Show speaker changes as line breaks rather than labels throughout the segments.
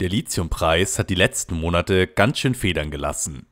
Der Lithiumpreis hat die letzten Monate ganz schön federn gelassen.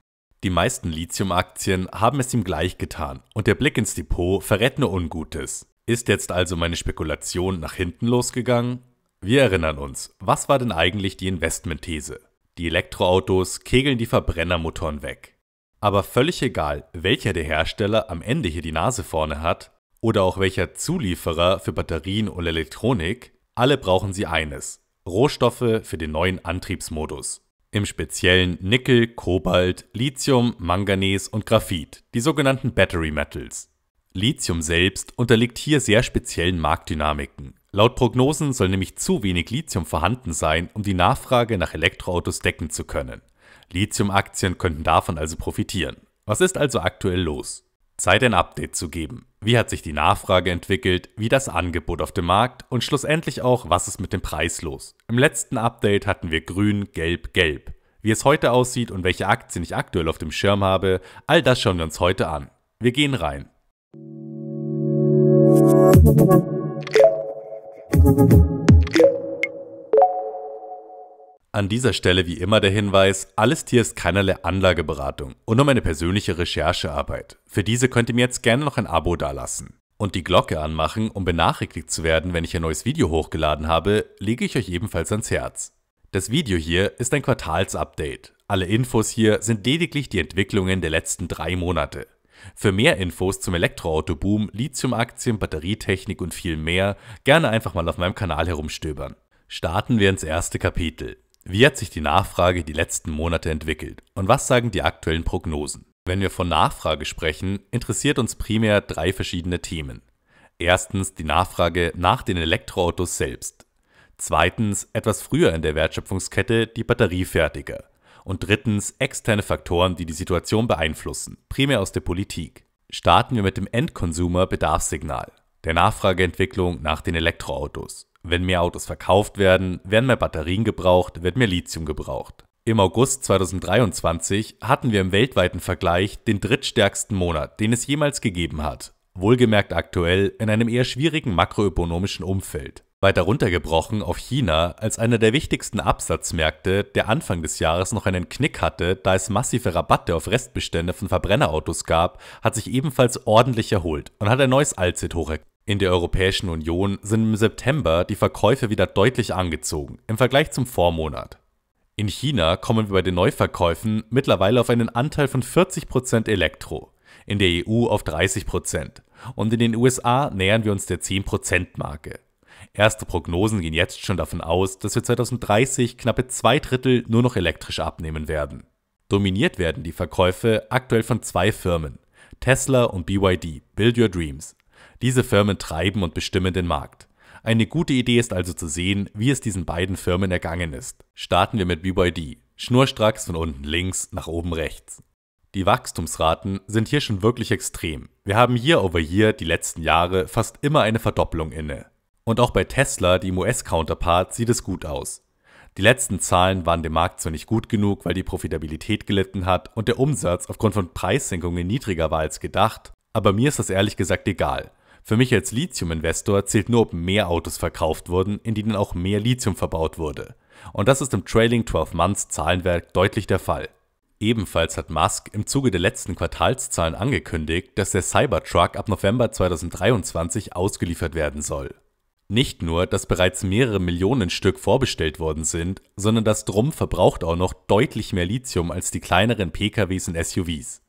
Die meisten Lithiumaktien haben es ihm gleich getan und der Blick ins Depot verrät nur Ungutes. Ist jetzt also meine Spekulation nach hinten losgegangen? Wir erinnern uns, was war denn eigentlich die Investmentthese? Die Elektroautos kegeln die Verbrennermotoren weg. Aber völlig egal, welcher der Hersteller am Ende hier die Nase vorne hat oder auch welcher Zulieferer für Batterien oder Elektronik, alle brauchen sie eines, Rohstoffe für den neuen Antriebsmodus. Im Speziellen Nickel, Kobalt, Lithium, Manganes und Graphit, die sogenannten Battery Metals. Lithium selbst unterliegt hier sehr speziellen Marktdynamiken. Laut Prognosen soll nämlich zu wenig Lithium vorhanden sein, um die Nachfrage nach Elektroautos decken zu können. Lithium-Aktien könnten davon also profitieren. Was ist also aktuell los? Zeit ein Update zu geben. Wie hat sich die Nachfrage entwickelt, wie das Angebot auf dem Markt und schlussendlich auch, was ist mit dem Preis los? Im letzten Update hatten wir grün, gelb, gelb. Wie es heute aussieht und welche Aktien ich aktuell auf dem Schirm habe, all das schauen wir uns heute an. Wir gehen rein. An dieser Stelle wie immer der Hinweis, alles Tier ist keinerlei Anlageberatung und nur meine persönliche Recherchearbeit. Für diese könnt ihr mir jetzt gerne noch ein Abo dalassen. Und die Glocke anmachen, um benachrichtigt zu werden, wenn ich ein neues Video hochgeladen habe, lege ich euch ebenfalls ans Herz. Das Video hier ist ein Quartalsupdate. Alle Infos hier sind lediglich die Entwicklungen der letzten drei Monate. Für mehr Infos zum Elektroautoboom, Lithiumaktien, Batterietechnik und viel mehr, gerne einfach mal auf meinem Kanal herumstöbern. Starten wir ins erste Kapitel. Wie hat sich die Nachfrage die letzten Monate entwickelt und was sagen die aktuellen Prognosen? Wenn wir von Nachfrage sprechen, interessiert uns primär drei verschiedene Themen. Erstens die Nachfrage nach den Elektroautos selbst. Zweitens etwas früher in der Wertschöpfungskette die Batteriefertiger. Und drittens externe Faktoren, die die Situation beeinflussen, primär aus der Politik. Starten wir mit dem endconsumer bedarfssignal der Nachfrageentwicklung nach den Elektroautos. Wenn mehr Autos verkauft werden, werden mehr Batterien gebraucht, wird mehr Lithium gebraucht. Im August 2023 hatten wir im weltweiten Vergleich den drittstärksten Monat, den es jemals gegeben hat. Wohlgemerkt aktuell in einem eher schwierigen makroökonomischen Umfeld. Weiter runtergebrochen auf China als einer der wichtigsten Absatzmärkte, der Anfang des Jahres noch einen Knick hatte, da es massive Rabatte auf Restbestände von Verbrennerautos gab, hat sich ebenfalls ordentlich erholt und hat ein neues Allzeit-Hoch in der Europäischen Union sind im September die Verkäufe wieder deutlich angezogen im Vergleich zum Vormonat. In China kommen wir bei den Neuverkäufen mittlerweile auf einen Anteil von 40% Elektro, in der EU auf 30% und in den USA nähern wir uns der 10%-Marke. Erste Prognosen gehen jetzt schon davon aus, dass wir 2030 knappe zwei Drittel nur noch elektrisch abnehmen werden. Dominiert werden die Verkäufe aktuell von zwei Firmen, Tesla und BYD, Build Your Dreams, diese Firmen treiben und bestimmen den Markt. Eine gute Idee ist also zu sehen, wie es diesen beiden Firmen ergangen ist. Starten wir mit BYD. Schnurstracks von unten links nach oben rechts. Die Wachstumsraten sind hier schon wirklich extrem. Wir haben hier over hier die letzten Jahre fast immer eine Verdopplung inne. Und auch bei Tesla, dem US-Counterpart, sieht es gut aus. Die letzten Zahlen waren dem Markt zwar nicht gut genug, weil die Profitabilität gelitten hat und der Umsatz aufgrund von Preissenkungen niedriger war als gedacht, aber mir ist das ehrlich gesagt egal. Für mich als Lithium-Investor zählt nur, ob mehr Autos verkauft wurden, in denen auch mehr Lithium verbaut wurde. Und das ist im Trailing 12 Months Zahlenwerk deutlich der Fall. Ebenfalls hat Musk im Zuge der letzten Quartalszahlen angekündigt, dass der Cybertruck ab November 2023 ausgeliefert werden soll. Nicht nur, dass bereits mehrere Millionen Stück vorbestellt worden sind, sondern das Drum verbraucht auch noch deutlich mehr Lithium als die kleineren PKWs und SUVs.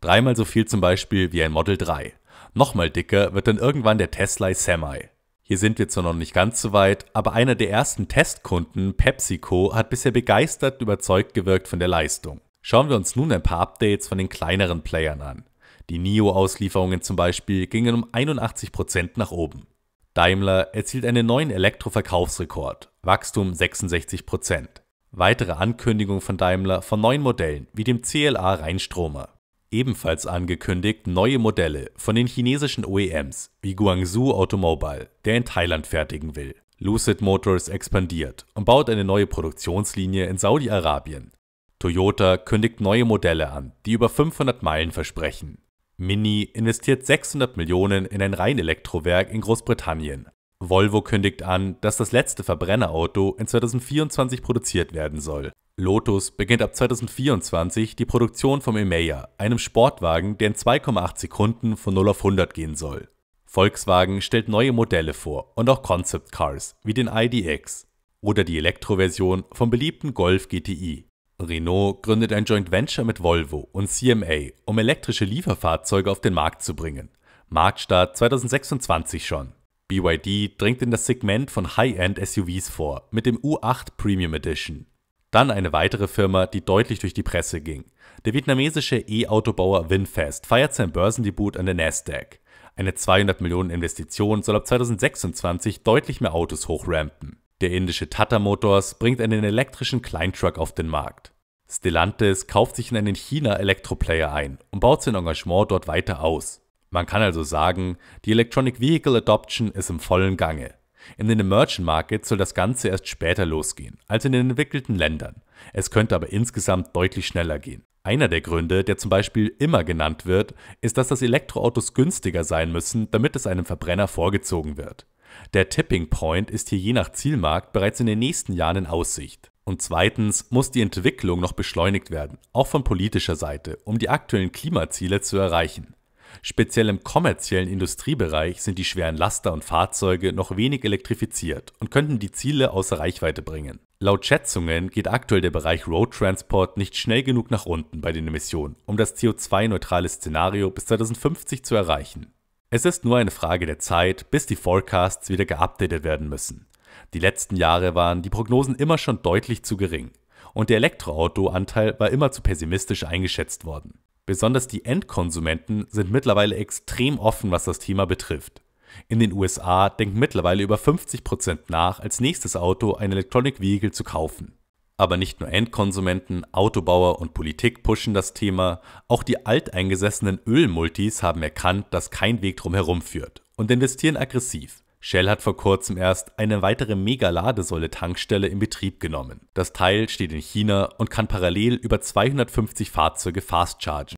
Dreimal so viel zum Beispiel wie ein Model 3. Nochmal dicker wird dann irgendwann der Tesla Semi. Hier sind wir zwar noch nicht ganz so weit, aber einer der ersten Testkunden, PepsiCo, hat bisher begeistert überzeugt gewirkt von der Leistung. Schauen wir uns nun ein paar Updates von den kleineren Playern an. Die NIO-Auslieferungen zum Beispiel gingen um 81% nach oben. Daimler erzielt einen neuen Elektroverkaufsrekord, Wachstum 66%. Weitere Ankündigung von Daimler von neuen Modellen wie dem CLA Rheinstromer ebenfalls angekündigt neue Modelle von den chinesischen OEMs wie Guangzhou Automobile, der in Thailand fertigen will. Lucid Motors expandiert und baut eine neue Produktionslinie in Saudi-Arabien. Toyota kündigt neue Modelle an, die über 500 Meilen versprechen. Mini investiert 600 Millionen in ein Reinelektrowerk in Großbritannien. Volvo kündigt an, dass das letzte Verbrennerauto in 2024 produziert werden soll. Lotus beginnt ab 2024 die Produktion vom Emeya, einem Sportwagen, der in 2,8 Sekunden von 0 auf 100 gehen soll. Volkswagen stellt neue Modelle vor und auch Concept Cars wie den IDX oder die Elektroversion vom beliebten Golf GTI. Renault gründet ein Joint Venture mit Volvo und CMA, um elektrische Lieferfahrzeuge auf den Markt zu bringen. Marktstart 2026 schon. BYD dringt in das Segment von High-End SUVs vor mit dem U8 Premium Edition dann eine weitere Firma, die deutlich durch die Presse ging. Der vietnamesische E-Autobauer Winfest feiert sein Börsendebut an der Nasdaq. Eine 200 Millionen Investition soll ab 2026 deutlich mehr Autos hochrampen. Der indische Tata Motors bringt einen elektrischen Kleintruck auf den Markt. Stellantis kauft sich in einen China-Elektroplayer ein und baut sein Engagement dort weiter aus. Man kann also sagen, die Electronic Vehicle Adoption ist im vollen Gange. In den Emerging Markets soll das Ganze erst später losgehen, als in den entwickelten Ländern. Es könnte aber insgesamt deutlich schneller gehen. Einer der Gründe, der zum Beispiel immer genannt wird, ist, dass das Elektroautos günstiger sein müssen, damit es einem Verbrenner vorgezogen wird. Der Tipping Point ist hier je nach Zielmarkt bereits in den nächsten Jahren in Aussicht. Und zweitens muss die Entwicklung noch beschleunigt werden, auch von politischer Seite, um die aktuellen Klimaziele zu erreichen. Speziell im kommerziellen Industriebereich sind die schweren Laster und Fahrzeuge noch wenig elektrifiziert und könnten die Ziele außer Reichweite bringen. Laut Schätzungen geht aktuell der Bereich Road Transport nicht schnell genug nach unten bei den Emissionen, um das CO2-neutrale Szenario bis 2050 zu erreichen. Es ist nur eine Frage der Zeit, bis die Forecasts wieder geupdatet werden müssen. Die letzten Jahre waren die Prognosen immer schon deutlich zu gering und der Elektroauto-Anteil war immer zu pessimistisch eingeschätzt worden. Besonders die Endkonsumenten sind mittlerweile extrem offen, was das Thema betrifft. In den USA denken mittlerweile über 50 Prozent nach, als nächstes Auto ein Electronic Vehicle zu kaufen. Aber nicht nur Endkonsumenten, Autobauer und Politik pushen das Thema, auch die alteingesessenen Ölmultis haben erkannt, dass kein Weg drum herum führt und investieren aggressiv. Shell hat vor kurzem erst eine weitere Mega-Ladesäule-Tankstelle in Betrieb genommen. Das Teil steht in China und kann parallel über 250 Fahrzeuge fast chargen.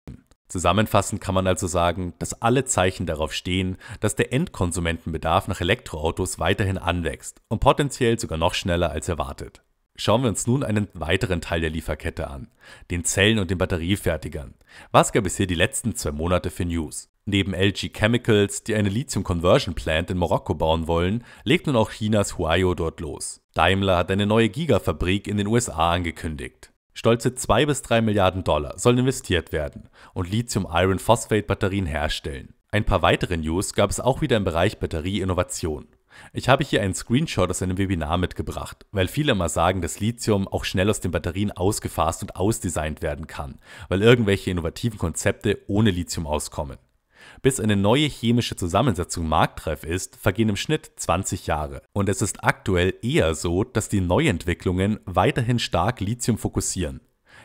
Zusammenfassend kann man also sagen, dass alle Zeichen darauf stehen, dass der Endkonsumentenbedarf nach Elektroautos weiterhin anwächst und potenziell sogar noch schneller als erwartet. Schauen wir uns nun einen weiteren Teil der Lieferkette an, den Zellen- und den Batteriefertigern. Was gab es hier die letzten zwei Monate für News? Neben LG Chemicals, die eine Lithium-Conversion Plant in Marokko bauen wollen, legt nun auch Chinas Huayo dort los. Daimler hat eine neue Gigafabrik in den USA angekündigt. Stolze 2 bis 3 Milliarden Dollar sollen investiert werden und Lithium-Iron-Phosphate-Batterien herstellen. Ein paar weitere News gab es auch wieder im Bereich Batterieinnovation. Ich habe hier einen Screenshot aus einem Webinar mitgebracht, weil viele immer sagen, dass Lithium auch schnell aus den Batterien ausgefasst und ausdesignt werden kann, weil irgendwelche innovativen Konzepte ohne Lithium auskommen. Bis eine neue chemische Zusammensetzung marktreif ist, vergehen im Schnitt 20 Jahre. Und es ist aktuell eher so, dass die Neuentwicklungen weiterhin stark Lithium fokussieren.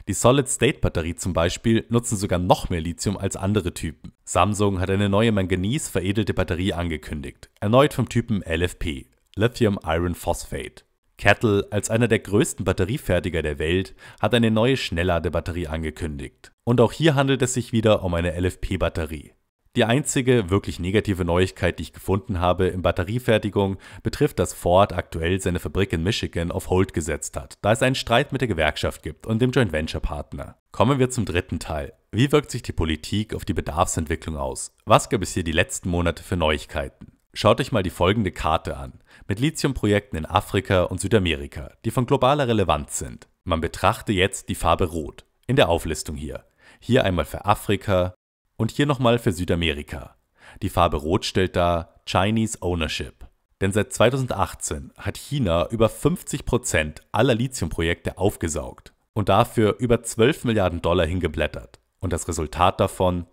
Die Solid-State-Batterie zum Beispiel nutzen sogar noch mehr Lithium als andere Typen. Samsung hat eine neue manganese veredelte Batterie angekündigt, erneut vom Typen LFP, Lithium Iron Phosphate. Kettle, als einer der größten Batteriefertiger der Welt, hat eine neue Schnellladebatterie angekündigt. Und auch hier handelt es sich wieder um eine LFP-Batterie. Die einzige wirklich negative Neuigkeit, die ich gefunden habe in Batteriefertigung, betrifft, dass Ford aktuell seine Fabrik in Michigan auf Hold gesetzt hat, da es einen Streit mit der Gewerkschaft gibt und dem Joint Venture Partner. Kommen wir zum dritten Teil. Wie wirkt sich die Politik auf die Bedarfsentwicklung aus? Was gab es hier die letzten Monate für Neuigkeiten? Schaut euch mal die folgende Karte an, mit Lithiumprojekten in Afrika und Südamerika, die von globaler Relevanz sind. Man betrachte jetzt die Farbe Rot in der Auflistung hier. Hier einmal für Afrika, und hier nochmal für Südamerika. Die Farbe Rot stellt da Chinese Ownership. Denn seit 2018 hat China über 50% aller Lithiumprojekte aufgesaugt und dafür über 12 Milliarden Dollar hingeblättert. Und das Resultat davon?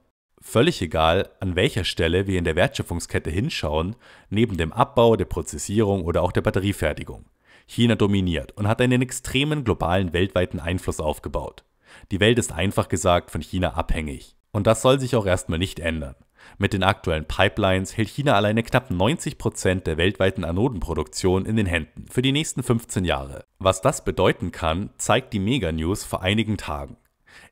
Völlig egal, an welcher Stelle wir in der Wertschöpfungskette hinschauen, neben dem Abbau, der Prozessierung oder auch der Batteriefertigung. China dominiert und hat einen extremen globalen weltweiten Einfluss aufgebaut. Die Welt ist einfach gesagt von China abhängig. Und das soll sich auch erstmal nicht ändern. Mit den aktuellen Pipelines hält China alleine knapp 90% Prozent der weltweiten Anodenproduktion in den Händen für die nächsten 15 Jahre. Was das bedeuten kann, zeigt die Mega-News vor einigen Tagen.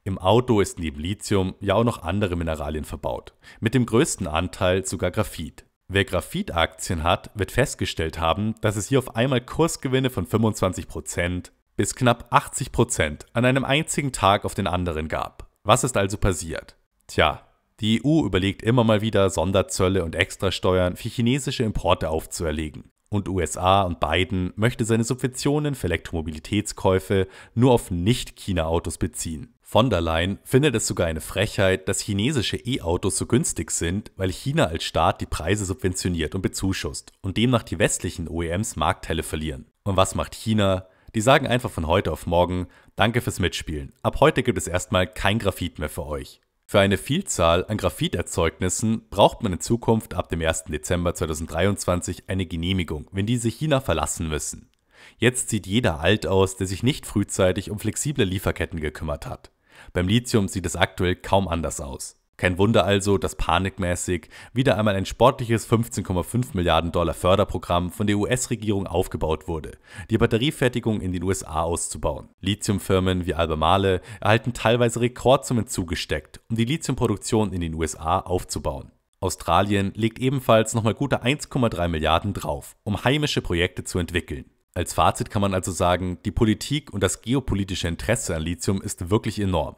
Im Auto ist neben Lithium ja auch noch andere Mineralien verbaut, mit dem größten Anteil sogar Graphit. Wer Graphitaktien hat, wird festgestellt haben, dass es hier auf einmal Kursgewinne von 25% bis knapp 80% an einem einzigen Tag auf den anderen gab. Was ist also passiert? Tja, die EU überlegt immer mal wieder, Sonderzölle und Extrasteuern für chinesische Importe aufzuerlegen. Und USA und Biden möchte seine Subventionen für Elektromobilitätskäufe nur auf Nicht-China-Autos beziehen. Von der Leyen findet es sogar eine Frechheit, dass chinesische E-Autos so günstig sind, weil China als Staat die Preise subventioniert und bezuschusst und demnach die westlichen OEMs Marktteile verlieren. Und was macht China? Die sagen einfach von heute auf morgen, danke fürs Mitspielen. Ab heute gibt es erstmal kein Graphit mehr für euch. Für eine Vielzahl an Graphiterzeugnissen braucht man in Zukunft ab dem 1. Dezember 2023 eine Genehmigung, wenn diese China verlassen müssen. Jetzt sieht jeder alt aus, der sich nicht frühzeitig um flexible Lieferketten gekümmert hat. Beim Lithium sieht es aktuell kaum anders aus. Kein Wunder also, dass panikmäßig wieder einmal ein sportliches 15,5 Milliarden Dollar Förderprogramm von der US-Regierung aufgebaut wurde, die Batteriefertigung in den USA auszubauen. Lithiumfirmen wie Albemarle erhalten teilweise Rekordsummen zugesteckt, um die Lithiumproduktion in den USA aufzubauen. Australien legt ebenfalls nochmal gute 1,3 Milliarden drauf, um heimische Projekte zu entwickeln. Als Fazit kann man also sagen, die Politik und das geopolitische Interesse an Lithium ist wirklich enorm.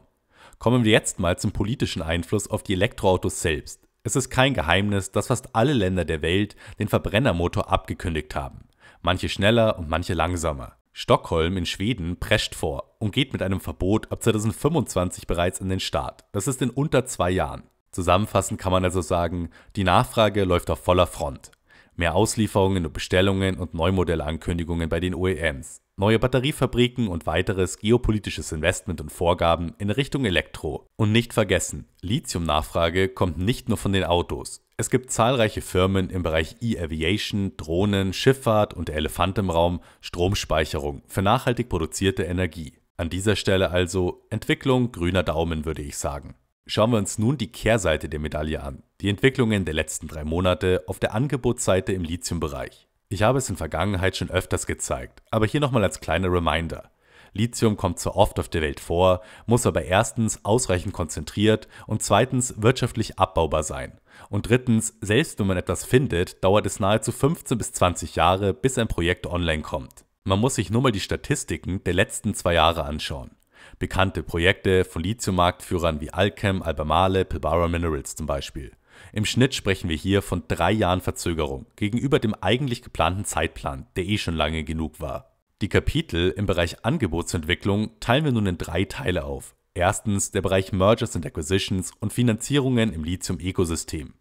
Kommen wir jetzt mal zum politischen Einfluss auf die Elektroautos selbst. Es ist kein Geheimnis, dass fast alle Länder der Welt den Verbrennermotor abgekündigt haben. Manche schneller und manche langsamer. Stockholm in Schweden prescht vor und geht mit einem Verbot ab 2025 bereits an den Start. Das ist in unter zwei Jahren. Zusammenfassend kann man also sagen, die Nachfrage läuft auf voller Front. Mehr Auslieferungen und Bestellungen und Neumodellankündigungen bei den OEMs neue Batteriefabriken und weiteres geopolitisches Investment und Vorgaben in Richtung Elektro. Und nicht vergessen, Lithium-Nachfrage kommt nicht nur von den Autos. Es gibt zahlreiche Firmen im Bereich E-Aviation, Drohnen, Schifffahrt und der Elefant im Raum, Stromspeicherung für nachhaltig produzierte Energie. An dieser Stelle also Entwicklung grüner Daumen, würde ich sagen. Schauen wir uns nun die Kehrseite der Medaille an, die Entwicklungen der letzten drei Monate auf der Angebotsseite im Lithium-Bereich. Ich habe es in Vergangenheit schon öfters gezeigt, aber hier nochmal als kleiner Reminder. Lithium kommt zwar oft auf der Welt vor, muss aber erstens ausreichend konzentriert und zweitens wirtschaftlich abbaubar sein. Und drittens, selbst wenn man etwas findet, dauert es nahezu 15 bis 20 Jahre, bis ein Projekt online kommt. Man muss sich nur mal die Statistiken der letzten zwei Jahre anschauen. Bekannte Projekte von Lithium-Marktführern wie Alchem, Albemarle, Pilbara Minerals zum Beispiel. Im Schnitt sprechen wir hier von drei Jahren Verzögerung gegenüber dem eigentlich geplanten Zeitplan, der eh schon lange genug war. Die Kapitel im Bereich Angebotsentwicklung teilen wir nun in drei Teile auf. Erstens der Bereich Mergers and Acquisitions und Finanzierungen im Lithium-Ökosystem.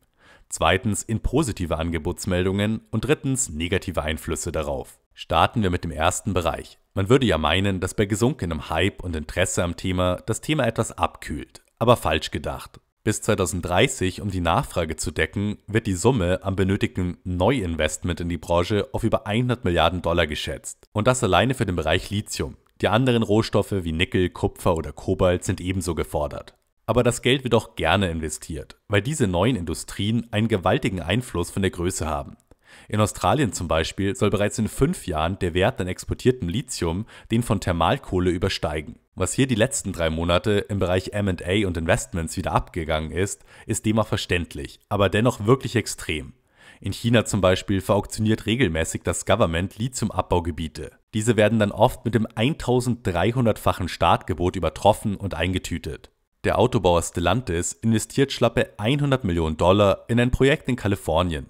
Zweitens in positive Angebotsmeldungen und drittens negative Einflüsse darauf. Starten wir mit dem ersten Bereich. Man würde ja meinen, dass bei gesunkenem Hype und Interesse am Thema das Thema etwas abkühlt, aber falsch gedacht. Bis 2030, um die Nachfrage zu decken, wird die Summe am benötigten Neuinvestment in die Branche auf über 100 Milliarden Dollar geschätzt. Und das alleine für den Bereich Lithium. Die anderen Rohstoffe wie Nickel, Kupfer oder Kobalt sind ebenso gefordert. Aber das Geld wird auch gerne investiert, weil diese neuen Industrien einen gewaltigen Einfluss von der Größe haben. In Australien zum Beispiel soll bereits in fünf Jahren der Wert an exportiertem Lithium den von Thermalkohle übersteigen. Was hier die letzten drei Monate im Bereich MA und Investments wieder abgegangen ist, ist dem auch verständlich, aber dennoch wirklich extrem. In China zum Beispiel verauktioniert regelmäßig das Government Lithiumabbaugebiete. Diese werden dann oft mit dem 1300-fachen Startgebot übertroffen und eingetütet. Der Autobauer Stellantis investiert schlappe 100 Millionen Dollar in ein Projekt in Kalifornien.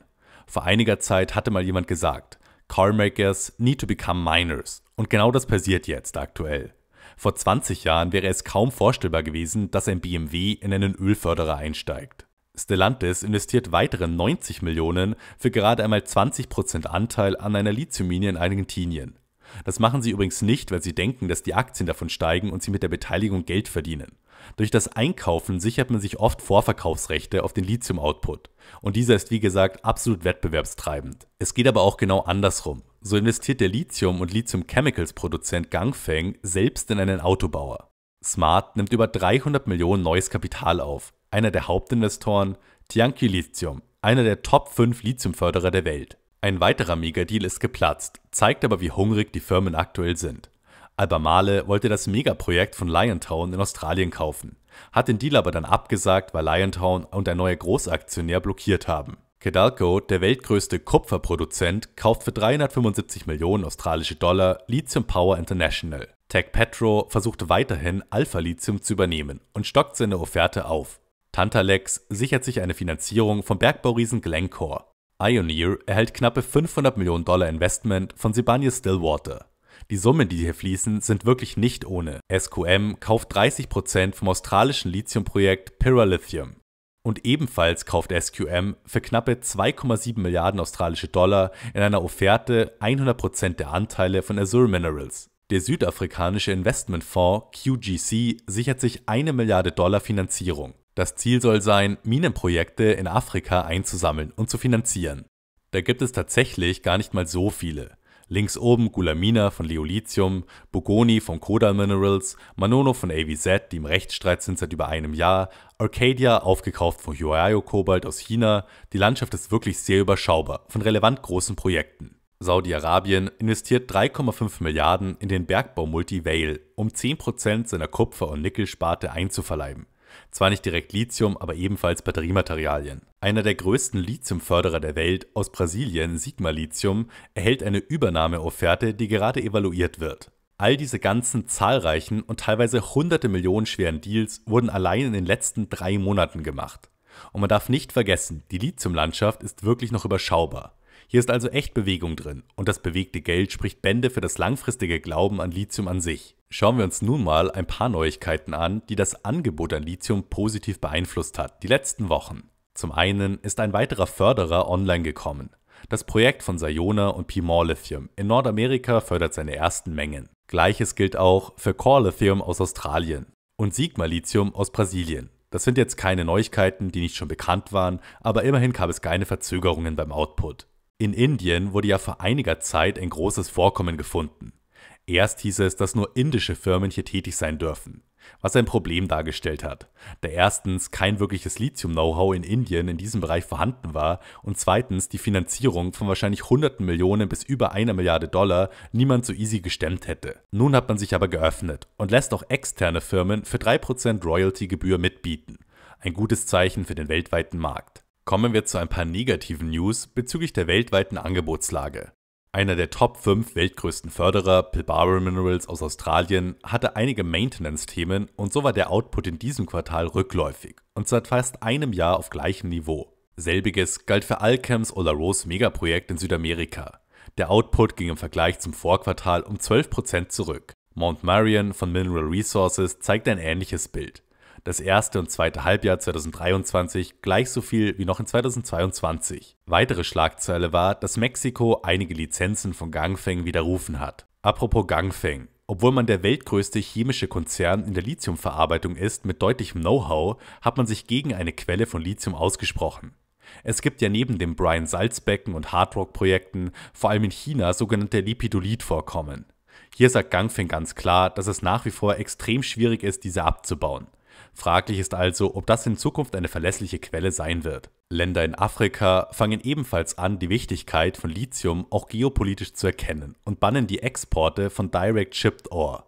Vor einiger Zeit hatte mal jemand gesagt, Carmakers need to become miners. Und genau das passiert jetzt aktuell. Vor 20 Jahren wäre es kaum vorstellbar gewesen, dass ein BMW in einen Ölförderer einsteigt. Stellantis investiert weitere 90 Millionen für gerade einmal 20% Anteil an einer Lithiummine in Argentinien. Das machen sie übrigens nicht, weil sie denken, dass die Aktien davon steigen und sie mit der Beteiligung Geld verdienen. Durch das Einkaufen sichert man sich oft Vorverkaufsrechte auf den Lithium-Output. Und dieser ist wie gesagt absolut wettbewerbstreibend. Es geht aber auch genau andersrum. So investiert der Lithium- und Lithium-Chemicals-Produzent Gangfeng selbst in einen Autobauer. Smart nimmt über 300 Millionen neues Kapital auf. Einer der Hauptinvestoren, Tianqi Lithium, einer der Top 5 Lithiumförderer der Welt. Ein weiterer Megadeal ist geplatzt, zeigt aber, wie hungrig die Firmen aktuell sind. Albemarle wollte das Megaprojekt von Liontown in Australien kaufen, hat den Deal aber dann abgesagt, weil Liontown und ein neuer Großaktionär blockiert haben. Kedalco, der weltgrößte Kupferproduzent, kauft für 375 Millionen australische Dollar Lithium Power International. Tech Petro versucht weiterhin Alpha Lithium zu übernehmen und stockt seine Offerte auf. Tantalex sichert sich eine Finanzierung vom Bergbauriesen Glencore. Ioneer erhält knappe 500 Millionen Dollar Investment von Sibanye Stillwater. Die Summen, die hier fließen, sind wirklich nicht ohne. SQM kauft 30% vom australischen Lithiumprojekt Pyralithium. Und ebenfalls kauft SQM für knappe 2,7 Milliarden australische Dollar in einer Offerte 100% der Anteile von Azure Minerals. Der südafrikanische Investmentfonds QGC sichert sich eine Milliarde Dollar Finanzierung. Das Ziel soll sein, Minenprojekte in Afrika einzusammeln und zu finanzieren. Da gibt es tatsächlich gar nicht mal so viele. Links oben Gulamina von Leolithium, Bogoni von Kodal Minerals, Manono von AVZ, die im Rechtsstreit sind seit über einem Jahr, Arcadia, aufgekauft von Huayo Cobalt aus China. Die Landschaft ist wirklich sehr überschaubar von relevant großen Projekten. Saudi-Arabien investiert 3,5 Milliarden in den Bergbau Multi Multivale, um 10% seiner Kupfer- und Nickelsparte einzuverleiben. Zwar nicht direkt Lithium, aber ebenfalls Batteriematerialien. Einer der größten Lithiumförderer der Welt aus Brasilien, Sigma Lithium, erhält eine Übernahmeofferte, die gerade evaluiert wird. All diese ganzen zahlreichen und teilweise hunderte Millionen schweren Deals wurden allein in den letzten drei Monaten gemacht. Und man darf nicht vergessen, die Lithiumlandschaft ist wirklich noch überschaubar. Hier ist also echt Bewegung drin und das bewegte Geld spricht Bände für das langfristige Glauben an Lithium an sich. Schauen wir uns nun mal ein paar Neuigkeiten an, die das Angebot an Lithium positiv beeinflusst hat, die letzten Wochen. Zum einen ist ein weiterer Förderer online gekommen. Das Projekt von Sayona und Piemont Lithium in Nordamerika fördert seine ersten Mengen. Gleiches gilt auch für Core Lithium aus Australien und Sigma Lithium aus Brasilien. Das sind jetzt keine Neuigkeiten, die nicht schon bekannt waren, aber immerhin gab es keine Verzögerungen beim Output. In Indien wurde ja vor einiger Zeit ein großes Vorkommen gefunden. Erst hieß es, dass nur indische Firmen hier tätig sein dürfen, was ein Problem dargestellt hat, da erstens kein wirkliches Lithium-Know-how in Indien in diesem Bereich vorhanden war und zweitens die Finanzierung von wahrscheinlich hunderten Millionen bis über einer Milliarde Dollar niemand so easy gestemmt hätte. Nun hat man sich aber geöffnet und lässt auch externe Firmen für 3% Royalty-Gebühr mitbieten. Ein gutes Zeichen für den weltweiten Markt. Kommen wir zu ein paar negativen News bezüglich der weltweiten Angebotslage. Einer der Top 5 weltgrößten Förderer, Pilbara Minerals aus Australien, hatte einige Maintenance-Themen und so war der Output in diesem Quartal rückläufig und seit fast einem Jahr auf gleichem Niveau. Selbiges galt für Alchems Olaros Megaprojekt in Südamerika. Der Output ging im Vergleich zum Vorquartal um 12% zurück. Mount Marion von Mineral Resources zeigt ein ähnliches Bild das erste und zweite Halbjahr 2023 gleich so viel wie noch in 2022. Weitere Schlagzeile war, dass Mexiko einige Lizenzen von Gangfeng widerrufen hat. Apropos Gangfeng. Obwohl man der weltgrößte chemische Konzern in der Lithiumverarbeitung ist mit deutlichem Know-how, hat man sich gegen eine Quelle von Lithium ausgesprochen. Es gibt ja neben dem Brian Salzbecken und Hardrock-Projekten vor allem in China sogenannte Lipidolit-Vorkommen. Hier sagt Gangfeng ganz klar, dass es nach wie vor extrem schwierig ist, diese abzubauen. Fraglich ist also, ob das in Zukunft eine verlässliche Quelle sein wird. Länder in Afrika fangen ebenfalls an, die Wichtigkeit von Lithium auch geopolitisch zu erkennen und bannen die Exporte von Direct Shipped Ore.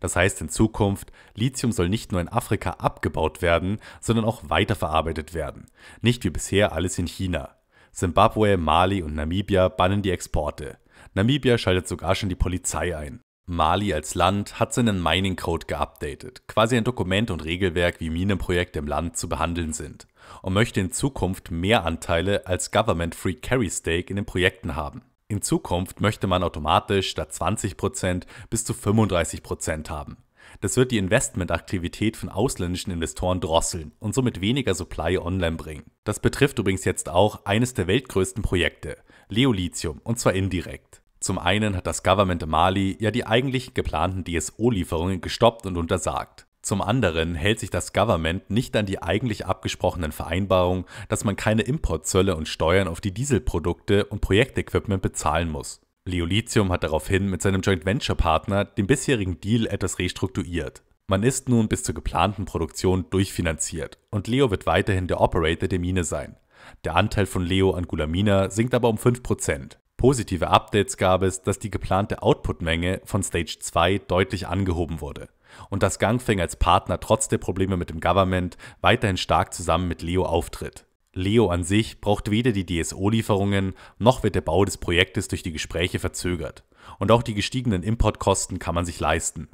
Das heißt in Zukunft, Lithium soll nicht nur in Afrika abgebaut werden, sondern auch weiterverarbeitet werden. Nicht wie bisher alles in China. Simbabwe, Mali und Namibia bannen die Exporte. Namibia schaltet sogar schon die Polizei ein. Mali als Land hat seinen Mining Code geupdatet, quasi ein Dokument und Regelwerk, wie Minenprojekte im Land zu behandeln sind, und möchte in Zukunft mehr Anteile als Government Free Carry Stake in den Projekten haben. In Zukunft möchte man automatisch statt 20% bis zu 35% haben. Das wird die Investmentaktivität von ausländischen Investoren drosseln und somit weniger Supply online bringen. Das betrifft übrigens jetzt auch eines der weltgrößten Projekte, Leolithium, und zwar indirekt. Zum einen hat das Government Mali ja die eigentlich geplanten DSO-Lieferungen gestoppt und untersagt. Zum anderen hält sich das Government nicht an die eigentlich abgesprochenen Vereinbarungen, dass man keine Importzölle und Steuern auf die Dieselprodukte und Projektequipment bezahlen muss. Leolithium hat daraufhin mit seinem Joint Venture Partner den bisherigen Deal etwas restrukturiert. Man ist nun bis zur geplanten Produktion durchfinanziert und Leo wird weiterhin der Operator der Mine sein. Der Anteil von Leo an Gulamina sinkt aber um 5% positive Updates gab es, dass die geplante Outputmenge von Stage 2 deutlich angehoben wurde und dass Gangfeng als Partner trotz der Probleme mit dem Government weiterhin stark zusammen mit Leo auftritt. Leo an sich braucht weder die DSO-Lieferungen, noch wird der Bau des Projektes durch die Gespräche verzögert. Und auch die gestiegenen Importkosten kann man sich leisten.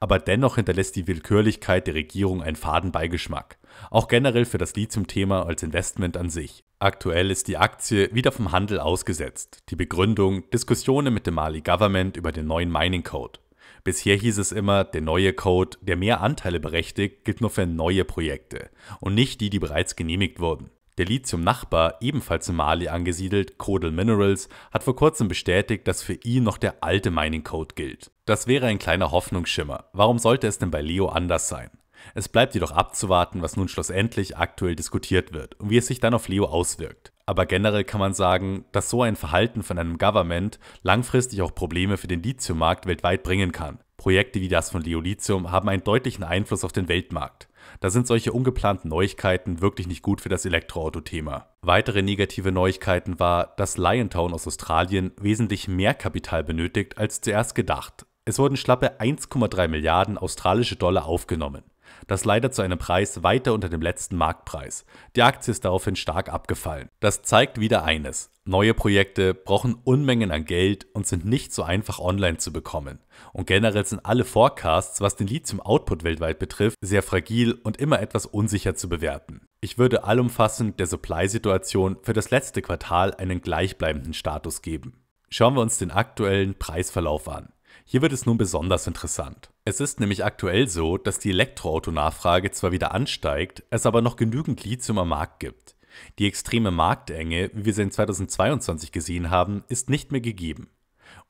Aber dennoch hinterlässt die Willkürlichkeit der Regierung einen faden Beigeschmack. Auch generell für das Lithium-Thema als Investment an sich. Aktuell ist die Aktie wieder vom Handel ausgesetzt. Die Begründung Diskussionen mit dem Mali Government über den neuen Mining Code. Bisher hieß es immer, der neue Code, der mehr Anteile berechtigt, gilt nur für neue Projekte und nicht die, die bereits genehmigt wurden. Der Lithium-Nachbar, ebenfalls in Mali angesiedelt, Codal Minerals, hat vor kurzem bestätigt, dass für ihn noch der alte Mining Code gilt. Das wäre ein kleiner Hoffnungsschimmer. Warum sollte es denn bei Leo anders sein? Es bleibt jedoch abzuwarten, was nun schlussendlich aktuell diskutiert wird und wie es sich dann auf Leo auswirkt. Aber generell kann man sagen, dass so ein Verhalten von einem Government langfristig auch Probleme für den Lithiummarkt weltweit bringen kann. Projekte wie das von Leolithium haben einen deutlichen Einfluss auf den Weltmarkt. Da sind solche ungeplanten Neuigkeiten wirklich nicht gut für das Elektroauto-Thema. Weitere negative Neuigkeiten war, dass Liontown aus Australien wesentlich mehr Kapital benötigt als zuerst gedacht. Es wurden schlappe 1,3 Milliarden australische Dollar aufgenommen. Das leider zu einem Preis weiter unter dem letzten Marktpreis. Die Aktie ist daraufhin stark abgefallen. Das zeigt wieder eines. Neue Projekte brauchen Unmengen an Geld und sind nicht so einfach online zu bekommen. Und generell sind alle Forecasts, was den Lithium-Output weltweit betrifft, sehr fragil und immer etwas unsicher zu bewerten. Ich würde allumfassend der Supply-Situation für das letzte Quartal einen gleichbleibenden Status geben. Schauen wir uns den aktuellen Preisverlauf an. Hier wird es nun besonders interessant. Es ist nämlich aktuell so, dass die Elektroauto-Nachfrage zwar wieder ansteigt, es aber noch genügend Lithium am Markt gibt. Die extreme Marktenge, wie wir sie in 2022 gesehen haben, ist nicht mehr gegeben.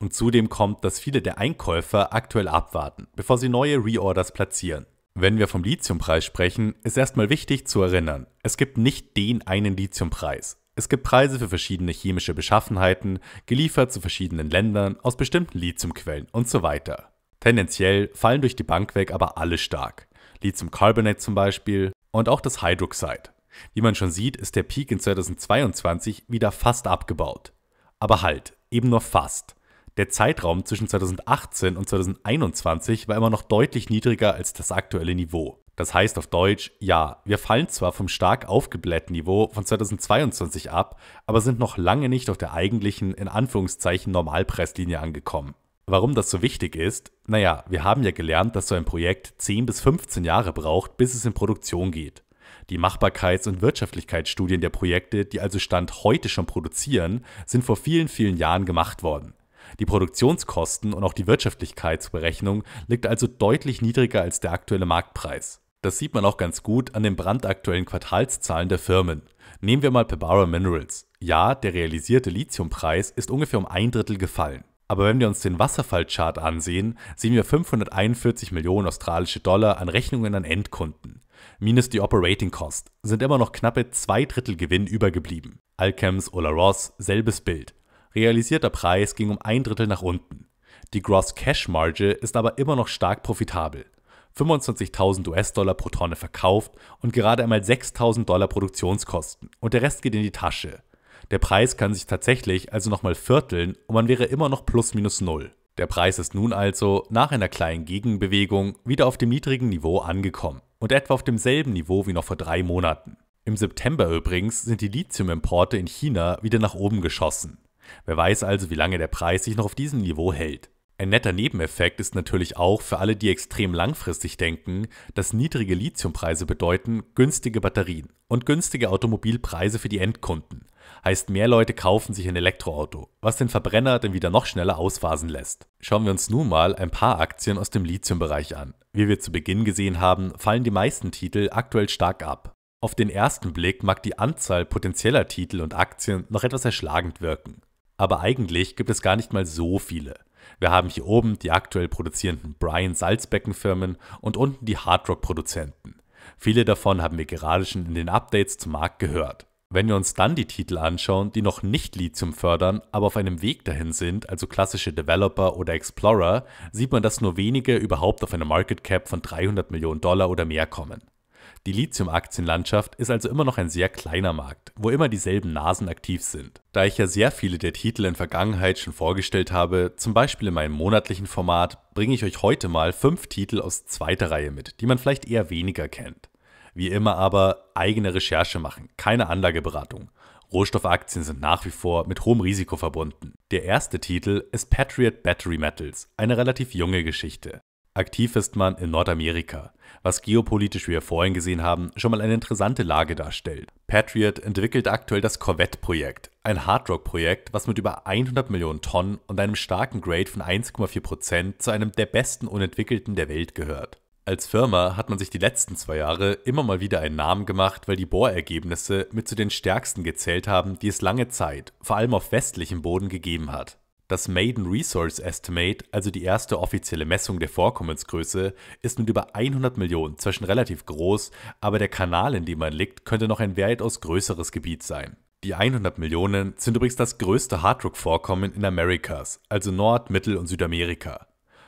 Und zudem kommt, dass viele der Einkäufer aktuell abwarten, bevor sie neue Reorders platzieren. Wenn wir vom Lithiumpreis sprechen, ist erstmal wichtig zu erinnern, es gibt nicht den einen Lithiumpreis. Es gibt Preise für verschiedene chemische Beschaffenheiten, geliefert zu verschiedenen Ländern, aus bestimmten Lithiumquellen und so weiter. Tendenziell fallen durch die Bank weg aber alle stark. Lithium Carbonate zum Beispiel und auch das Hydroxide. Wie man schon sieht, ist der Peak in 2022 wieder fast abgebaut. Aber halt, eben nur fast. Der Zeitraum zwischen 2018 und 2021 war immer noch deutlich niedriger als das aktuelle Niveau. Das heißt auf Deutsch, ja, wir fallen zwar vom stark aufgeblähten Niveau von 2022 ab, aber sind noch lange nicht auf der eigentlichen, in Anführungszeichen, Normalpreislinie angekommen. Warum das so wichtig ist? Naja, wir haben ja gelernt, dass so ein Projekt 10 bis 15 Jahre braucht, bis es in Produktion geht. Die Machbarkeits- und Wirtschaftlichkeitsstudien der Projekte, die also Stand heute schon produzieren, sind vor vielen, vielen Jahren gemacht worden. Die Produktionskosten und auch die Wirtschaftlichkeitsberechnung liegt also deutlich niedriger als der aktuelle Marktpreis. Das sieht man auch ganz gut an den brandaktuellen Quartalszahlen der Firmen. Nehmen wir mal Pebara Minerals. Ja, der realisierte Lithiumpreis ist ungefähr um ein Drittel gefallen. Aber wenn wir uns den Wasserfallchart ansehen, sehen wir 541 Millionen australische Dollar an Rechnungen an Endkunden. Minus die Operating Cost sind immer noch knappe zwei Drittel Gewinn übergeblieben. Alchems Ola Ross, selbes Bild. Realisierter Preis ging um ein Drittel nach unten. Die Gross Cash Marge ist aber immer noch stark profitabel. 25.000 US-Dollar pro Tonne verkauft und gerade einmal 6.000 Dollar Produktionskosten und der Rest geht in die Tasche. Der Preis kann sich tatsächlich also nochmal vierteln und man wäre immer noch plus minus null. Der Preis ist nun also nach einer kleinen Gegenbewegung wieder auf dem niedrigen Niveau angekommen und etwa auf demselben Niveau wie noch vor drei Monaten. Im September übrigens sind die Lithiumimporte in China wieder nach oben geschossen. Wer weiß also, wie lange der Preis sich noch auf diesem Niveau hält. Ein netter Nebeneffekt ist natürlich auch für alle, die extrem langfristig denken, dass niedrige Lithiumpreise bedeuten günstige Batterien und günstige Automobilpreise für die Endkunden. Heißt, mehr Leute kaufen sich ein Elektroauto, was den Verbrenner dann wieder noch schneller ausfasen lässt. Schauen wir uns nun mal ein paar Aktien aus dem Lithiumbereich an. Wie wir zu Beginn gesehen haben, fallen die meisten Titel aktuell stark ab. Auf den ersten Blick mag die Anzahl potenzieller Titel und Aktien noch etwas erschlagend wirken. Aber eigentlich gibt es gar nicht mal so viele. Wir haben hier oben die aktuell produzierenden Brian Salzbecken Firmen und unten die Hardrock-Produzenten. Viele davon haben wir gerade schon in den Updates zum Markt gehört. Wenn wir uns dann die Titel anschauen, die noch nicht Lithium fördern, aber auf einem Weg dahin sind, also klassische Developer oder Explorer, sieht man, dass nur wenige überhaupt auf eine Market Cap von 300 Millionen Dollar oder mehr kommen. Die Lithium-Aktienlandschaft ist also immer noch ein sehr kleiner Markt, wo immer dieselben Nasen aktiv sind. Da ich ja sehr viele der Titel in Vergangenheit schon vorgestellt habe, zum Beispiel in meinem monatlichen Format, bringe ich euch heute mal fünf Titel aus zweiter Reihe mit, die man vielleicht eher weniger kennt. Wie immer aber eigene Recherche machen, keine Anlageberatung. Rohstoffaktien sind nach wie vor mit hohem Risiko verbunden. Der erste Titel ist Patriot Battery Metals, eine relativ junge Geschichte. Aktiv ist man in Nordamerika was geopolitisch, wie wir vorhin gesehen haben, schon mal eine interessante Lage darstellt. Patriot entwickelt aktuell das Corvette-Projekt, ein Hardrock-Projekt, was mit über 100 Millionen Tonnen und einem starken Grade von 1,4% zu einem der besten Unentwickelten der Welt gehört. Als Firma hat man sich die letzten zwei Jahre immer mal wieder einen Namen gemacht, weil die Bohrergebnisse mit zu den stärksten gezählt haben, die es lange Zeit, vor allem auf westlichem Boden, gegeben hat. Das Maiden Resource Estimate, also die erste offizielle Messung der Vorkommensgröße, ist mit über 100 Millionen zwischen relativ groß, aber der Kanal, in dem man liegt, könnte noch ein weitaus größeres Gebiet sein. Die 100 Millionen sind übrigens das größte Hardrock-Vorkommen in Amerikas, also Nord-, Mittel- und Südamerika.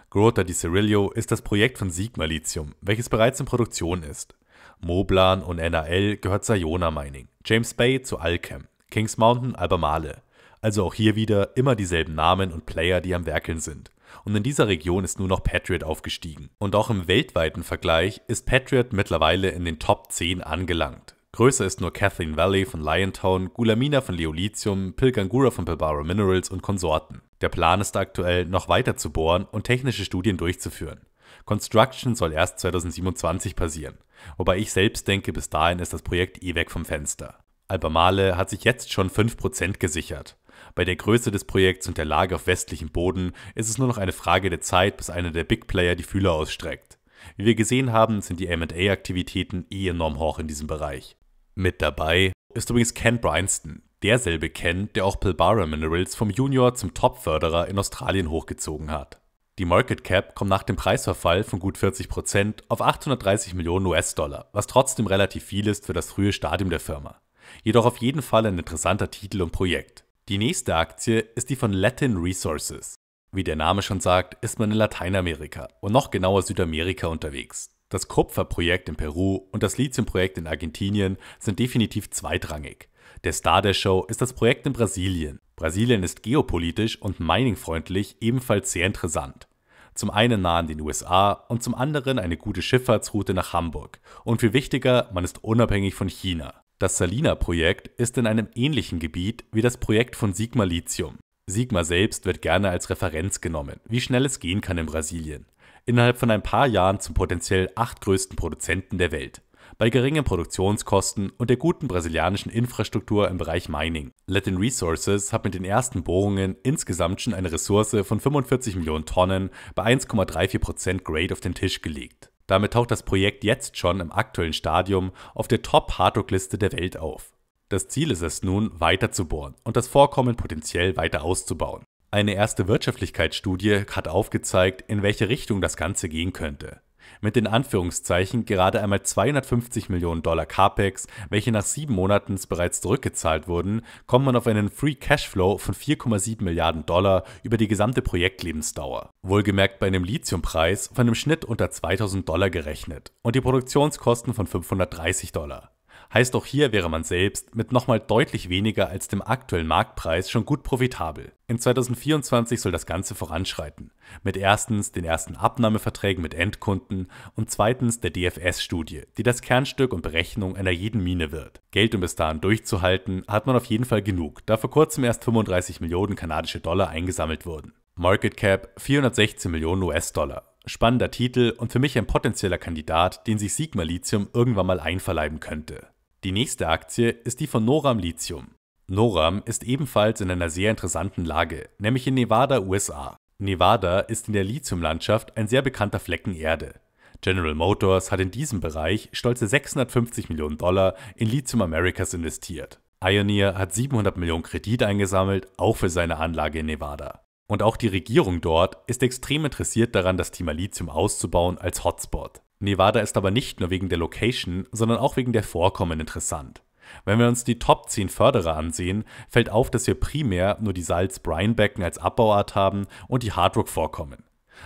Grota di Cirillo ist das Projekt von Sigma Lithium, welches bereits in Produktion ist. Moblan und NAL gehört Sayona Mining, James Bay zu Alchem, Kings Mountain Albemarle. Also auch hier wieder immer dieselben Namen und Player, die am Werkeln sind. Und in dieser Region ist nur noch Patriot aufgestiegen. Und auch im weltweiten Vergleich ist Patriot mittlerweile in den Top 10 angelangt. Größer ist nur Kathleen Valley von Liontown, Gulamina von Leolithium, Pilgangura von Pilbara Minerals und Konsorten. Der Plan ist aktuell, noch weiter zu bohren und technische Studien durchzuführen. Construction soll erst 2027 passieren, wobei ich selbst denke, bis dahin ist das Projekt eh weg vom Fenster. Albemarle hat sich jetzt schon 5% gesichert. Bei der Größe des Projekts und der Lage auf westlichem Boden ist es nur noch eine Frage der Zeit, bis einer der Big Player die Fühler ausstreckt. Wie wir gesehen haben, sind die MA-Aktivitäten eh enorm hoch in diesem Bereich. Mit dabei ist übrigens Ken Bryanston, derselbe Ken, der auch Pilbara Minerals vom Junior zum Top-Förderer in Australien hochgezogen hat. Die Market Cap kommt nach dem Preisverfall von gut 40% auf 830 Millionen US-Dollar, was trotzdem relativ viel ist für das frühe Stadium der Firma. Jedoch auf jeden Fall ein interessanter Titel und Projekt. Die nächste Aktie ist die von Latin Resources. Wie der Name schon sagt, ist man in Lateinamerika und noch genauer Südamerika unterwegs. Das Kupferprojekt in Peru und das Lithiumprojekt in Argentinien sind definitiv zweitrangig. Der Star der Show ist das Projekt in Brasilien. Brasilien ist geopolitisch und miningfreundlich ebenfalls sehr interessant. Zum einen nah an den USA und zum anderen eine gute Schifffahrtsroute nach Hamburg. Und viel wichtiger, man ist unabhängig von China. Das Salina-Projekt ist in einem ähnlichen Gebiet wie das Projekt von Sigma Lithium. Sigma selbst wird gerne als Referenz genommen, wie schnell es gehen kann in Brasilien. Innerhalb von ein paar Jahren zum potenziell acht größten Produzenten der Welt. Bei geringen Produktionskosten und der guten brasilianischen Infrastruktur im Bereich Mining. Latin Resources hat mit den ersten Bohrungen insgesamt schon eine Ressource von 45 Millionen Tonnen bei 1,34% Grade auf den Tisch gelegt. Damit taucht das Projekt jetzt schon im aktuellen Stadium auf der Top-Hardrock-Liste der Welt auf. Das Ziel ist es nun, weiter zu bohren und das Vorkommen potenziell weiter auszubauen. Eine erste Wirtschaftlichkeitsstudie hat aufgezeigt, in welche Richtung das Ganze gehen könnte mit den Anführungszeichen gerade einmal 250 Millionen Dollar CAPEX, welche nach sieben Monaten bereits zurückgezahlt wurden, kommt man auf einen Free Cashflow von 4,7 Milliarden Dollar über die gesamte Projektlebensdauer. Wohlgemerkt bei einem Lithiumpreis von einem Schnitt unter 2000 Dollar gerechnet und die Produktionskosten von 530 Dollar heißt auch hier wäre man selbst mit nochmal deutlich weniger als dem aktuellen Marktpreis schon gut profitabel. In 2024 soll das Ganze voranschreiten. Mit erstens den ersten Abnahmeverträgen mit Endkunden und zweitens der DFS-Studie, die das Kernstück und Berechnung einer jeden Mine wird. Geld, um bis dahin durchzuhalten, hat man auf jeden Fall genug, da vor kurzem erst 35 Millionen kanadische Dollar eingesammelt wurden. Market Cap 416 Millionen US-Dollar. Spannender Titel und für mich ein potenzieller Kandidat, den sich Sigma Lithium irgendwann mal einverleiben könnte. Die nächste Aktie ist die von Noram Lithium. Noram ist ebenfalls in einer sehr interessanten Lage, nämlich in Nevada, USA. Nevada ist in der Lithiumlandschaft ein sehr bekannter Flecken Erde. General Motors hat in diesem Bereich stolze 650 Millionen Dollar in Lithium Americas investiert. Ioneer hat 700 Millionen Kredit eingesammelt, auch für seine Anlage in Nevada. Und auch die Regierung dort ist extrem interessiert daran, das Thema Lithium auszubauen als Hotspot. Nevada ist aber nicht nur wegen der Location, sondern auch wegen der Vorkommen interessant. Wenn wir uns die Top 10 Förderer ansehen, fällt auf, dass wir primär nur die Salz-Brine-Becken als Abbauart haben und die Hardrock-Vorkommen.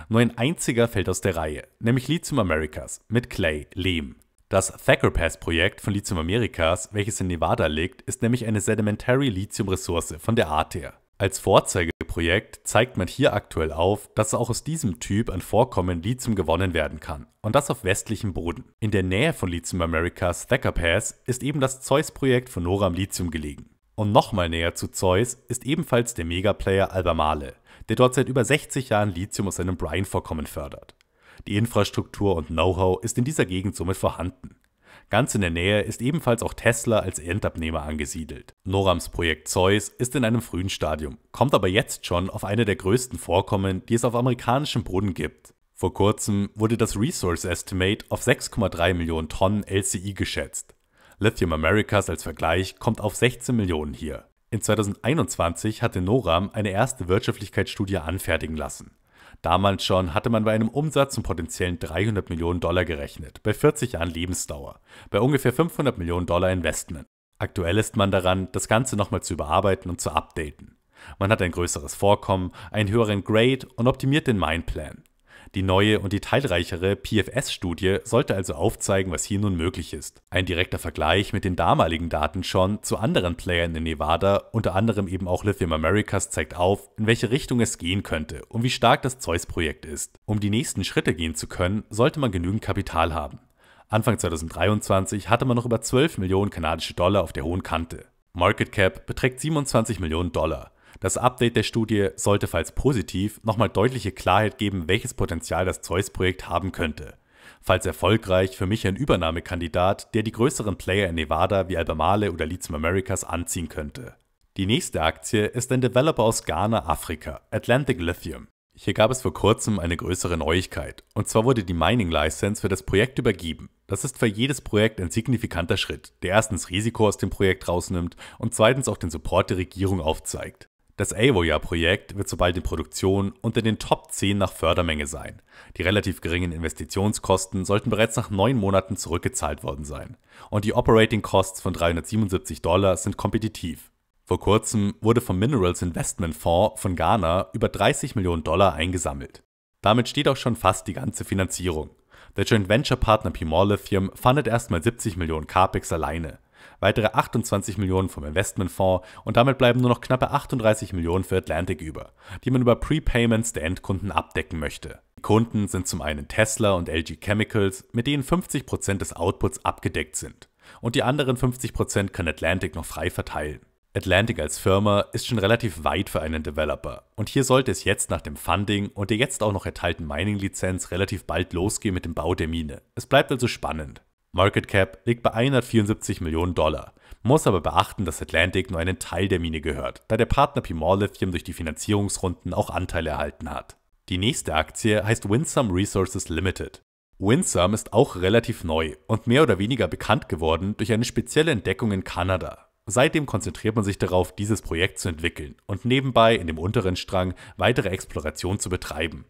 Nur ein einziger fällt aus der Reihe, nämlich Lithium Americas mit Clay, Lehm. Das Thacker Pass Projekt von Lithium Americas, welches in Nevada liegt, ist nämlich eine sedimentary Lithium-Ressource von der Art her. Als Vorzeigeprojekt zeigt man hier aktuell auf, dass auch aus diesem Typ an Vorkommen Lithium gewonnen werden kann und das auf westlichem Boden. In der Nähe von Lithium Americas Thacker Pass ist eben das Zeus-Projekt von Noram Lithium gelegen. Und nochmal näher zu Zeus ist ebenfalls der Megaplayer Albemarle, der dort seit über 60 Jahren Lithium aus seinem Brine-Vorkommen fördert. Die Infrastruktur und Know-how ist in dieser Gegend somit vorhanden. Ganz in der Nähe ist ebenfalls auch Tesla als Endabnehmer angesiedelt. Norams Projekt Zeus ist in einem frühen Stadium, kommt aber jetzt schon auf eine der größten Vorkommen, die es auf amerikanischem Boden gibt. Vor kurzem wurde das Resource Estimate auf 6,3 Millionen Tonnen LCI geschätzt. Lithium Americas als Vergleich kommt auf 16 Millionen hier. In 2021 hatte Noram eine erste Wirtschaftlichkeitsstudie anfertigen lassen. Damals schon hatte man bei einem Umsatz von potenziellen 300 Millionen Dollar gerechnet, bei 40 Jahren Lebensdauer, bei ungefähr 500 Millionen Dollar Investment. Aktuell ist man daran, das Ganze nochmal zu überarbeiten und zu updaten. Man hat ein größeres Vorkommen, einen höheren Grade und optimiert den Mineplan. Die neue und detailreichere PFS-Studie sollte also aufzeigen, was hier nun möglich ist. Ein direkter Vergleich mit den damaligen Daten schon zu anderen Playern in Nevada, unter anderem eben auch Lithium Americas, zeigt auf, in welche Richtung es gehen könnte und wie stark das Zeus-Projekt ist. Um die nächsten Schritte gehen zu können, sollte man genügend Kapital haben. Anfang 2023 hatte man noch über 12 Millionen kanadische Dollar auf der hohen Kante. Market Cap beträgt 27 Millionen Dollar. Das Update der Studie sollte, falls positiv, nochmal deutliche Klarheit geben, welches Potenzial das Zeus-Projekt haben könnte. Falls erfolgreich, für mich ein Übernahmekandidat, der die größeren Player in Nevada wie Albemarle oder Lithium Americas anziehen könnte. Die nächste Aktie ist ein Developer aus Ghana, Afrika, Atlantic Lithium. Hier gab es vor kurzem eine größere Neuigkeit, und zwar wurde die Mining License für das Projekt übergeben. Das ist für jedes Projekt ein signifikanter Schritt, der erstens Risiko aus dem Projekt rausnimmt und zweitens auch den Support der Regierung aufzeigt. Das avoya projekt wird sobald in Produktion unter den Top 10 nach Fördermenge sein. Die relativ geringen Investitionskosten sollten bereits nach neun Monaten zurückgezahlt worden sein. Und die Operating Costs von 377 Dollar sind kompetitiv. Vor kurzem wurde vom Minerals Investment Fonds von Ghana über 30 Millionen Dollar eingesammelt. Damit steht auch schon fast die ganze Finanzierung. Der Joint Venture Partner Pimor Lithium fundet erstmal 70 Millionen CAPEX alleine weitere 28 Millionen vom Investmentfonds und damit bleiben nur noch knappe 38 Millionen für Atlantic über, die man über Prepayments der Endkunden abdecken möchte. Die Kunden sind zum einen Tesla und LG Chemicals, mit denen 50% des Outputs abgedeckt sind. Und die anderen 50% Prozent kann Atlantic noch frei verteilen. Atlantic als Firma ist schon relativ weit für einen Developer und hier sollte es jetzt nach dem Funding und der jetzt auch noch erteilten Mining-Lizenz relativ bald losgehen mit dem Bau der Mine. Es bleibt also spannend. Market Cap liegt bei 174 Millionen Dollar. Muss aber beachten, dass Atlantic nur einen Teil der Mine gehört, da der Partner Pimor Lithium durch die Finanzierungsrunden auch Anteile erhalten hat. Die nächste Aktie heißt Winsome Resources Limited. Winsome ist auch relativ neu und mehr oder weniger bekannt geworden durch eine spezielle Entdeckung in Kanada. Seitdem konzentriert man sich darauf, dieses Projekt zu entwickeln und nebenbei in dem unteren Strang weitere Exploration zu betreiben.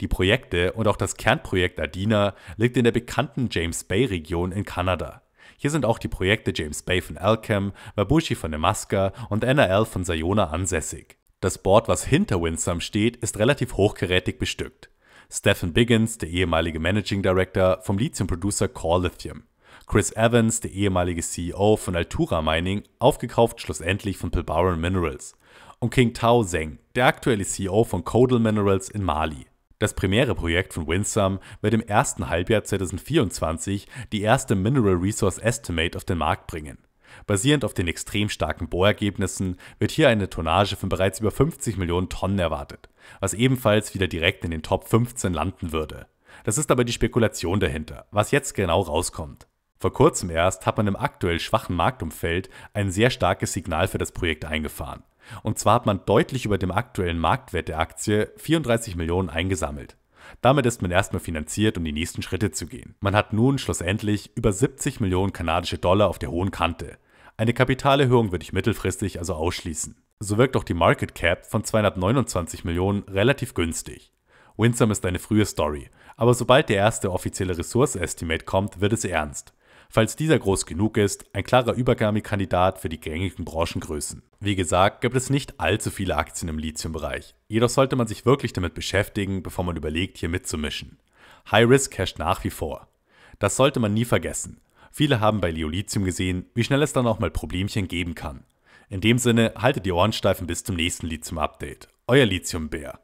Die Projekte und auch das Kernprojekt Adina liegt in der bekannten James Bay-Region in Kanada. Hier sind auch die Projekte James Bay von Alchem, Wabushi von Nemaska und NRL von Sayona ansässig. Das Board, was hinter Winsome steht, ist relativ hochgerätig bestückt. Stephen Biggins, der ehemalige Managing Director vom Lithium-Producer Core Lithium. Chris Evans, der ehemalige CEO von Altura Mining, aufgekauft schlussendlich von Pilbara Minerals. Und King Tao Zeng, der aktuelle CEO von Codal Minerals in Mali. Das primäre Projekt von Winsome wird im ersten Halbjahr 2024 die erste Mineral Resource Estimate auf den Markt bringen. Basierend auf den extrem starken Bohrergebnissen wird hier eine Tonnage von bereits über 50 Millionen Tonnen erwartet, was ebenfalls wieder direkt in den Top 15 landen würde. Das ist aber die Spekulation dahinter, was jetzt genau rauskommt. Vor kurzem erst hat man im aktuell schwachen Marktumfeld ein sehr starkes Signal für das Projekt eingefahren. Und zwar hat man deutlich über dem aktuellen Marktwert der Aktie 34 Millionen eingesammelt. Damit ist man erstmal finanziert, um die nächsten Schritte zu gehen. Man hat nun schlussendlich über 70 Millionen kanadische Dollar auf der hohen Kante. Eine Kapitalerhöhung würde ich mittelfristig also ausschließen. So wirkt auch die Market Cap von 229 Millionen relativ günstig. Winsome ist eine frühe Story, aber sobald der erste offizielle Ressource-Estimate kommt, wird es ernst falls dieser groß genug ist, ein klarer Übergabekandidat für die gängigen Branchengrößen. Wie gesagt, gibt es nicht allzu viele Aktien im Lithiumbereich. Jedoch sollte man sich wirklich damit beschäftigen, bevor man überlegt, hier mitzumischen. High Risk herrscht nach wie vor. Das sollte man nie vergessen. Viele haben bei Leolithium gesehen, wie schnell es dann auch mal Problemchen geben kann. In dem Sinne, haltet die Ohren steifen bis zum nächsten Lithium-Update. Euer Lithium-Bär.